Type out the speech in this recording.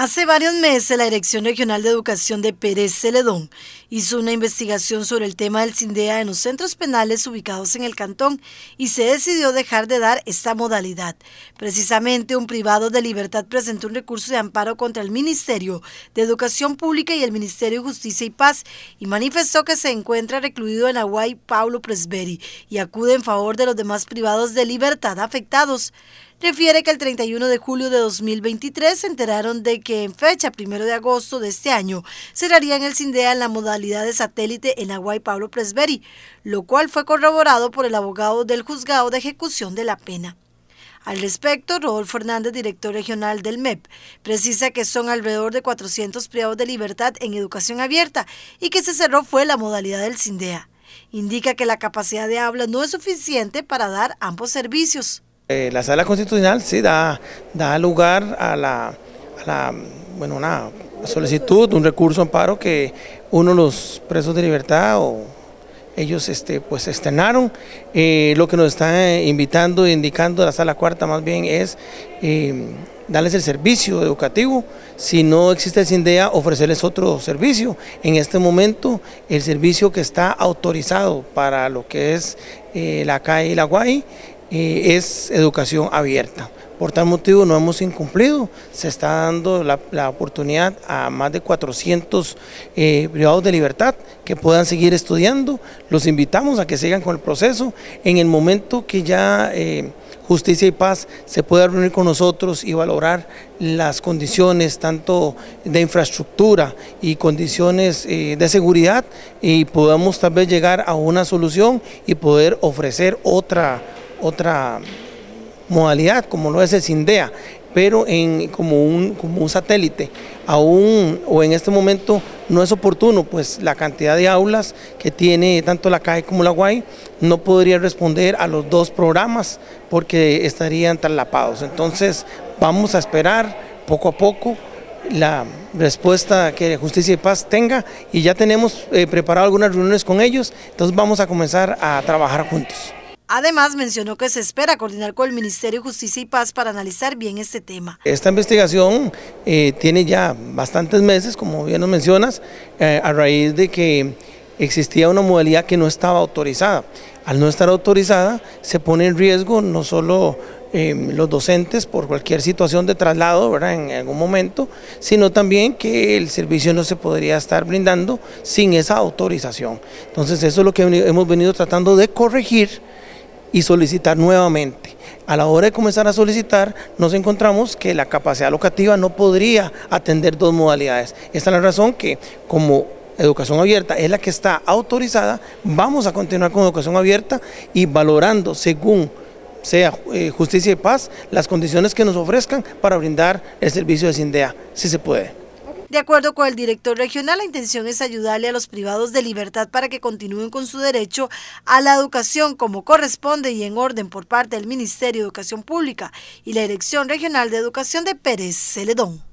Hace varios meses, la Dirección Regional de Educación de Pérez Celedón hizo una investigación sobre el tema del CINDEA en los centros penales ubicados en el cantón y se decidió dejar de dar esta modalidad. Precisamente un privado de libertad presentó un recurso de amparo contra el Ministerio de Educación Pública y el Ministerio de Justicia y Paz y manifestó que se encuentra recluido en Aguay, Paulo Presberi y acude en favor de los demás privados de libertad afectados refiere que el 31 de julio de 2023 se enteraron de que en fecha 1 de agosto de este año cerrarían el CINDEA en la modalidad de satélite en Agua Pablo Presberi, lo cual fue corroborado por el abogado del juzgado de ejecución de la pena. Al respecto, Rodolfo Hernández, director regional del MEP, precisa que son alrededor de 400 privados de libertad en educación abierta y que se cerró fue la modalidad del CINDEA. Indica que la capacidad de habla no es suficiente para dar ambos servicios. Eh, la sala constitucional sí da, da lugar a la, bueno, solicitud, un recurso amparo que uno de los presos de libertad o ellos este, pues estrenaron eh, lo que nos está eh, invitando e indicando la sala cuarta más bien es eh, darles el servicio educativo. Si no existe esa idea ofrecerles otro servicio. En este momento, el servicio que está autorizado para lo que es la CAE y la guay es educación abierta. Por tal motivo no hemos incumplido, se está dando la, oportunidad a más de 400 eh, privados de libertad que puedan seguir estudiando, los invitamos a que sigan con el proceso, en el momento que ya eh, Justicia y Paz se pueda reunir con nosotros y valorar las condiciones tanto de infraestructura y condiciones eh, de seguridad y podamos tal vez llegar a una solución y poder ofrecer otra, otra modalidad, como lo es el SINDEA, pero en, como, un, como un satélite. Aún o en este momento no es oportuno, pues la cantidad de aulas que tiene tanto la CAE como la UAI no podría responder a los dos programas porque estarían traslapados. Entonces vamos a esperar poco a poco la respuesta que Justicia y Paz tenga y ya tenemos eh, preparado algunas reuniones con ellos, entonces vamos a comenzar a trabajar juntos. Además, mencionó que se espera coordinar con el Ministerio de Justicia y Paz para analizar bien este tema. Esta investigación eh, tiene ya bastantes meses, como bien nos mencionas, eh, a raíz de que existía una modalidad que no estaba autorizada. Al no estar autorizada, se pone en riesgo no solo eh, los docentes por cualquier situación de traslado ¿verdad? en algún momento, sino también que el servicio no se podría estar brindando sin esa autorización. Entonces eso es lo que hemos venido tratando de corregir y solicitar nuevamente. A la hora de comenzar a solicitar, nos encontramos que la capacidad locativa no podría atender dos modalidades. Esta es la razón que, como educación abierta es la que está autorizada, vamos a continuar con educación abierta y valorando según sea eh, justicia y paz las condiciones que nos ofrezcan para brindar el servicio de Sindea, si se puede. De acuerdo con el director regional, la intención es ayudarle a los privados de libertad para que continúen con su derecho a la educación como corresponde y en orden por parte del Ministerio de Educación Pública y la Dirección Regional de Educación de Pérez Celedón.